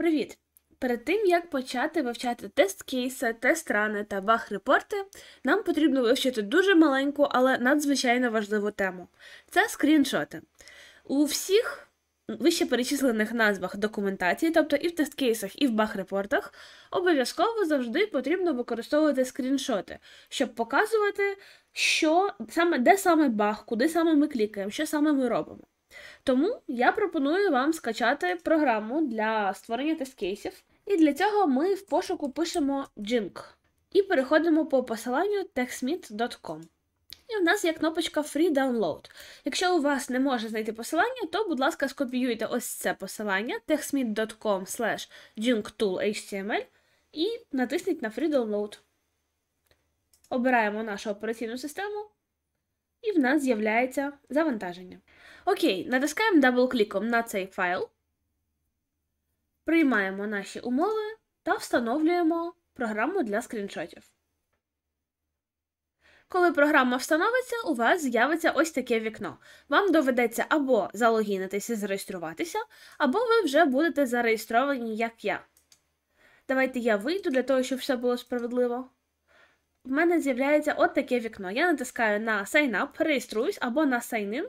Привіт! Перед тим, як почати вивчати тест кейси, тест рани та баг репорти нам потрібно вивчити дуже маленьку, але надзвичайно важливу тему. Це скріншоти. У всіх вище перечислених назвах документації, тобто і в тест кейсах, і в баг репортах обов'язково завжди потрібно використовувати скріншоти, щоб показувати, що саме, де саме баг, куди саме ми клікаємо, що саме ми робимо. Тому я пропоную вам скачати програму для створення тест-кейсів. І для цього ми в пошуку пишемо Jink і переходимо по посиланню techsmith.com. І в нас є кнопочка Free Download. Якщо у вас не може знайти посилання, то, будь ласка, скопіюйте ось це посилання techsmith.com junktools.html і натисніть на Free Download. Обираємо нашу операційну систему і в нас з'являється завантаження. Окей, натискаємо даблкліком на цей файл, приймаємо наші умови та встановлюємо програму для скріншотів. Коли програма встановиться, у вас з'явиться ось таке вікно. Вам доведеться або залогінитися і зареєструватися, або ви вже будете зареєстровані, як я. Давайте я вийду для того, щоб все було справедливо в мене з'являється от таке вікно. Я натискаю на Sign Up, реєструюсь або на Sign In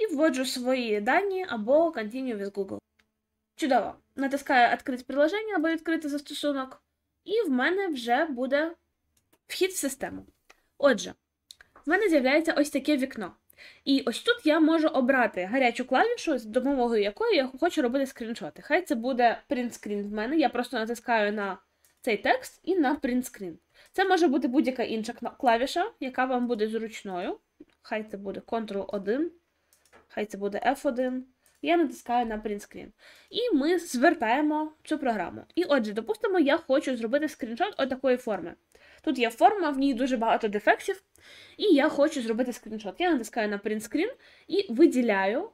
і вводжу свої дані або Continue with Google. Чудово. Натискаю відкрити приложення або відкрити застосунок, і в мене вже буде вхід в систему. Отже, в мене з'являється ось таке вікно. І ось тут я можу обрати гарячу клавішу, з допомогою якої я хочу робити скріншоти. Хай це буде принтскрін в мене. Я просто натискаю на цей текст і на принтскрін. Це може бути будь-яка інша клавіша, яка вам буде зручною. Хай це буде Ctrl-1, хай це буде F1. Я натискаю на принтскрін. І ми звертаємо цю програму. І отже, допустимо, я хочу зробити скріншот отакої форми. Тут є форма, в ній дуже багато дефектів, і я хочу зробити скріншот. Я натискаю на принтскрін і виділяю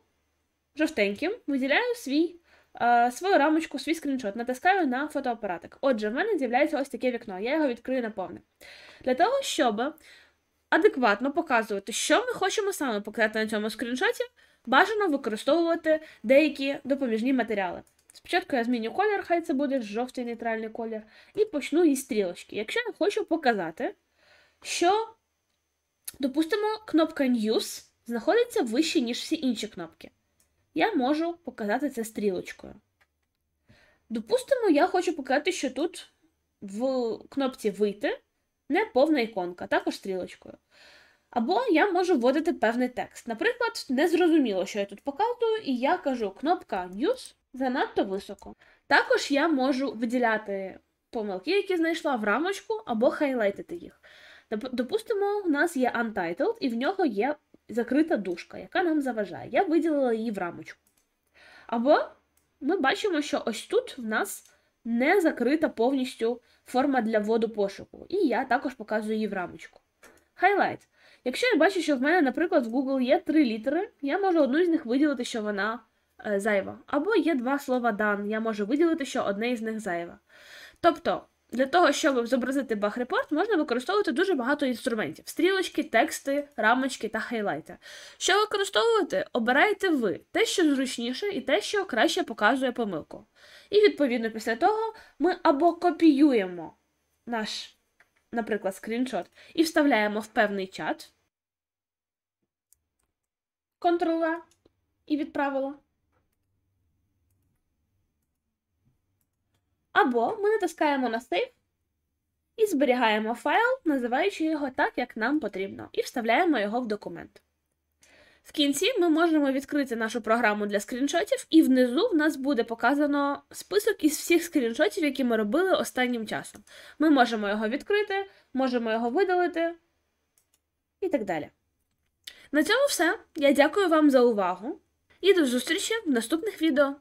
жовтеньким, виділяю свій Е, свою рамочку, свій скріншот, натискаю на фотоапаратик. Отже, в мене з'являється ось таке вікно, я його відкрию наповне. Для того, щоб адекватно показувати, що ми хочемо саме показати на цьому скріншоті, бажано використовувати деякі допоміжні матеріали. Спочатку я зміню колір, хай це буде жовтий нейтральний колір, і почну із стрілочки. Якщо я хочу показати, що, допустимо, кнопка News знаходиться вище, ніж всі інші кнопки я можу показати це стрілочкою. Допустимо, я хочу показати, що тут в кнопці Вийти не повна іконка, також стрілочкою. Або я можу вводити певний текст. Наприклад, незрозуміло, що я тут показую, і я кажу, кнопка News занадто високо. Також я можу виділяти помилки, які знайшла в рамочку, або хайлайтити їх. Допустимо, у нас є Untitled, і в нього є закрита дужка, яка нам заважає. Я виділила її в рамочку. Або ми бачимо, що ось тут в нас не закрита повністю форма для вводу пошуку. І я також показую її в рамочку. Хайлайт. Якщо я бачу, що в мене, наприклад, в Google є три літери, я можу одну з них виділити, що вона е, зайва. Або є два слова дан, я можу виділити, що одне із них зайва. Тобто. Для того, щоб зобразити баг-репорт, можна використовувати дуже багато інструментів: стрілочки, тексти, рамочки та хайлайти. Що використовувати, обирайте ви те, що зручніше, і те, що краще показує помилку. І відповідно після того ми або копіюємо наш, наприклад, скріншот і вставляємо в певний чат Ctrl-A і відправила. Або ми натискаємо на Save і зберігаємо файл, називаючи його так, як нам потрібно, і вставляємо його в документ. В кінці ми можемо відкрити нашу програму для скріншотів, і внизу в нас буде показано список із всіх скріншотів, які ми робили останнім часом. Ми можемо його відкрити, можемо його видалити і так далі. На цьому все. Я дякую вам за увагу і до зустрічі в наступних відео.